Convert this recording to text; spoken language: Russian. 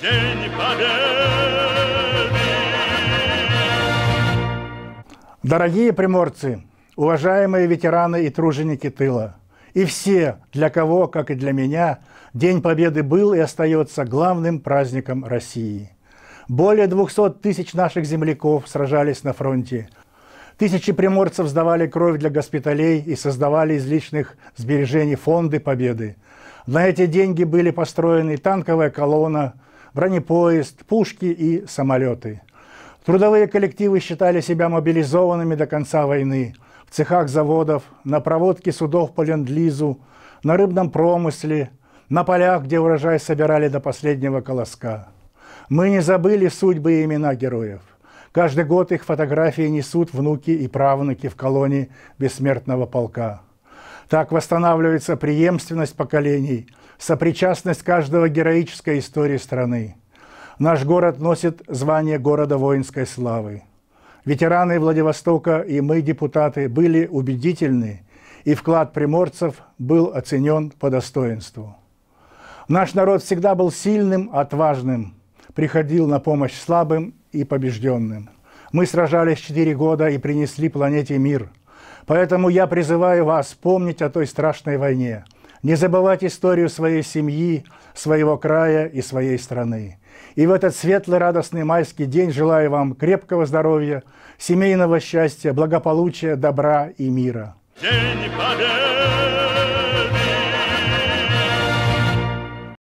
День Победы! Дорогие приморцы, уважаемые ветераны и труженики тыла, и все, для кого, как и для меня, День Победы был и остается главным праздником России. Более 200 тысяч наших земляков сражались на фронте. Тысячи приморцев сдавали кровь для госпиталей и создавали из личных сбережений фонды Победы. На эти деньги были построены танковая колонна, бронепоезд, пушки и самолеты. Трудовые коллективы считали себя мобилизованными до конца войны. В цехах заводов, на проводке судов по ленд-лизу, на рыбном промысле, на полях, где урожай собирали до последнего колоска. Мы не забыли судьбы и имена героев. Каждый год их фотографии несут внуки и правнуки в колонии бессмертного полка. Так восстанавливается преемственность поколений – сопричастность каждого героической истории страны. Наш город носит звание города воинской славы. Ветераны Владивостока и мы, депутаты, были убедительны, и вклад приморцев был оценен по достоинству. Наш народ всегда был сильным, отважным, приходил на помощь слабым и побежденным. Мы сражались четыре года и принесли планете мир. Поэтому я призываю вас помнить о той страшной войне, не забывать историю своей семьи, своего края и своей страны. И в этот светлый, радостный майский день желаю вам крепкого здоровья, семейного счастья, благополучия, добра и мира. День победы!